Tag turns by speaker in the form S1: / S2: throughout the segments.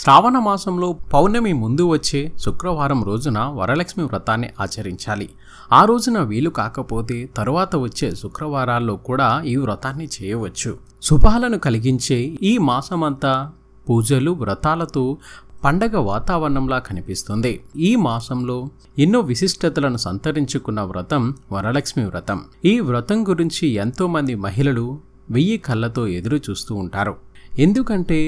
S1: శ్రావణ మాసంలో పౌర్ణమి ముందు వచ్చే శుక్రవారం రోజున వరలక్ష్మి వ్రతాన్ని ఆచరించాలి ఆ రోజున వీలు కాకపోతే తరువాత వచ్చే శుక్రవారాల్లో కూడా ఈ వ్రతాన్ని చేయవచ్చు శుభాలను కలిగించే ఈ మాసమంతా పూజలు వ్రతాలతో పండగ వాతావరణంలా కనిపిస్తుంది ఈ మాసంలో ఎన్నో విశిష్టతలను సంతరించుకున్న వ్రతం వరలక్ష్మి వ్రతం ఈ వ్రతం గురించి ఎంతోమంది మహిళలు వెయ్యి కళ్ళతో ఎదురు చూస్తూ ఉంటారు ఎందుకంటే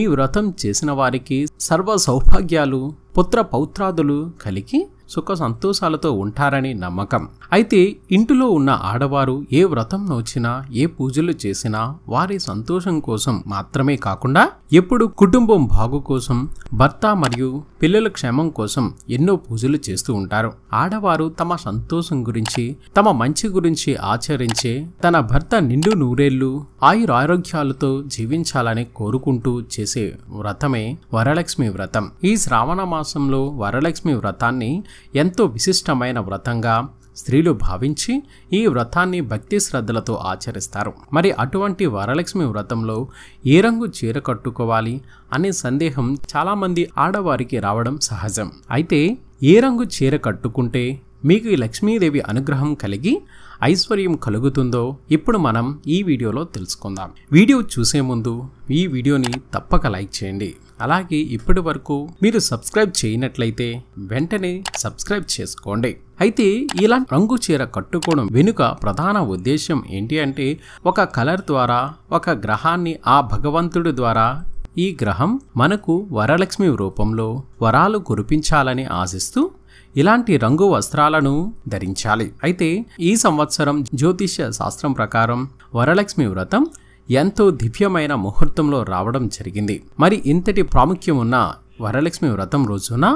S1: ఈ వ్రతం చేసిన వారికి సర్వ సౌభాగ్యాలు పుత్ర పౌత్రాదులు కలిగి సుఖ సంతోషాలతో ఉంటారని నమ్మకం అయితే ఇంటిలో ఉన్న ఆడవారు ఏ వ్రతం నోచినా ఏ పూజలు చేసినా వారి సంతోషం కోసం మాత్రమే కాకుండా ఎప్పుడు కుటుంబం బాగు కోసం భర్త మరియు పిల్లల క్షేమం కోసం ఎన్నో పూజలు చేస్తూ ఉంటారు ఆడవారు తమ సంతోషం గురించి తమ మంచి గురించి ఆచరించే తన భర్త నిండు నూరేళ్లు ఆయురారోగ్యాలతో జీవించాలని కోరుకుంటూ చేసే వ్రతమే వరలక్ష్మి వ్రతం ఈ శ్రావణ మాసంలో వరలక్ష్మి వ్రతాన్ని ఎంతో విశిష్టమైన వ్రతంగా స్త్రీలు భావించి ఈ వ్రతాన్ని భక్తి శ్రద్ధలతో ఆచరిస్తారు మరి అటువంటి వరలక్ష్మి వ్రతంలో ఏ రంగు చీర కట్టుకోవాలి అనే సందేహం చాలామంది ఆడవారికి రావడం సహజం అయితే ఏ రంగు చీర కట్టుకుంటే మీకు ఈ లక్ష్మీదేవి అనుగ్రహం కలిగి ఐశ్వర్యం కలుగుతుందో ఇప్పుడు మనం ఈ వీడియోలో తెలుసుకుందాం వీడియో చూసే ముందు ఈ వీడియోని తప్పక లైక్ చేయండి అలాగే ఇప్పటి వరకు మీరు సబ్స్క్రైబ్ చేయనట్లయితే వెంటనే సబ్స్క్రైబ్ చేసుకోండి అయితే ఇలా రంగు చీర కట్టుకోవడం వెనుక ప్రధాన ఉద్దేశం ఏంటి అంటే ఒక కలర్ ద్వారా ఒక గ్రహాన్ని ఆ భగవంతుడి ద్వారా ఈ గ్రహం మనకు వరలక్ష్మి రూపంలో వరాలు కురిపించాలని ఆశిస్తూ ఇలాంటి రంగు వస్త్రాలను ధరించాలి అయితే ఈ సంవత్సరం జ్యోతిష్య శాస్త్రం ప్రకారం వరలక్ష్మి వ్రతం ఎంతో దివ్యమైన ముహూర్తంలో రావడం జరిగింది మరి ఇంతటి ప్రాముఖ్యం ఉన్న వరలక్ష్మి వ్రతం రోజున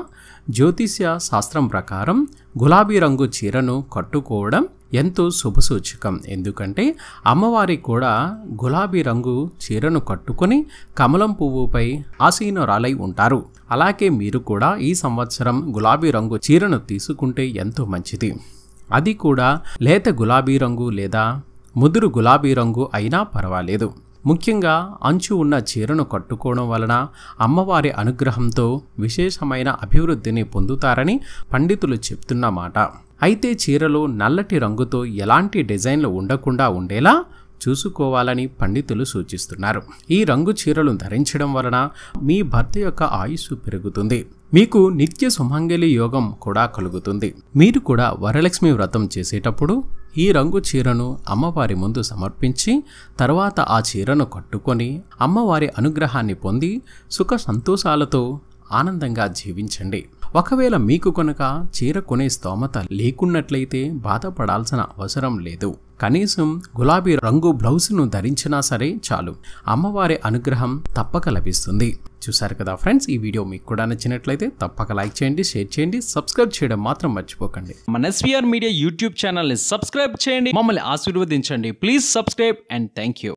S1: జ్యోతిష్య శాస్త్రం ప్రకారం గులాబీ రంగు చీరను కట్టుకోవడం ఎంతో సూచకం ఎందుకంటే అమ్మవారి కూడా గులాబీ రంగు చీరను కట్టుకొని కమలం పువ్వుపై ఆసీనురాలై ఉంటారు అలాగే మీరు కూడా ఈ సంవత్సరం గులాబీ రంగు చీరను తీసుకుంటే ఎంతో మంచిది అది కూడా లేత గులాబీ రంగు లేదా ముదురు గులాబీ రంగు అయినా పర్వాలేదు ముఖ్యంగా అంచు ఉన్న చీరను కట్టుకోవడం వలన అమ్మవారి అనుగ్రహంతో విశేషమైన అభివృద్ధిని పొందుతారని పండితులు చెప్తున్నమాట అయితే చీరలో నల్లటి రంగుతో ఎలాంటి డిజైన్లు ఉండకుండా ఉండేలా చూసుకోవాలని పండితులు సూచిస్తున్నారు ఈ రంగు చీరలు ధరించడం వలన మీ భర్త యొక్క ఆయుస్సు పెరుగుతుంది మీకు నిత్య సుమంగళి యోగం కూడా కలుగుతుంది మీరు కూడా వరలక్ష్మి వ్రతం చేసేటప్పుడు ఈ రంగు చీరను అమ్మవారి ముందు సమర్పించి తర్వాత ఆ చీరను కట్టుకొని అమ్మవారి అనుగ్రహాన్ని పొంది సుఖ సంతోషాలతో ఆనందంగా జీవించండి ఒకవేళ మీకు కనుక చీర కొనే స్తోమత లేకున్నట్లయితే బాధపడాల్సిన అవసరం లేదు కనీసం గులాబీ రంగు బ్లౌజ్ను ధరించినా సరే చాలు అమ్మవారి అనుగ్రహం తప్పక లభిస్తుంది చూశారు కదా ఫ్రెండ్స్ ఈ వీడియో మీకు కూడా నచ్చినట్లయితే తప్పక లైక్ చేయండి షేర్ చేయండి సబ్స్క్రైబ్ చేయడం మాత్రం మర్చిపోకండి మన ఎస్వీఆర్ మీడియా యూట్యూబ్ ఛానల్ని సబ్స్క్రైబ్ చేయండి మమ్మల్ని ఆశీర్వదించండి please subscribe and thank you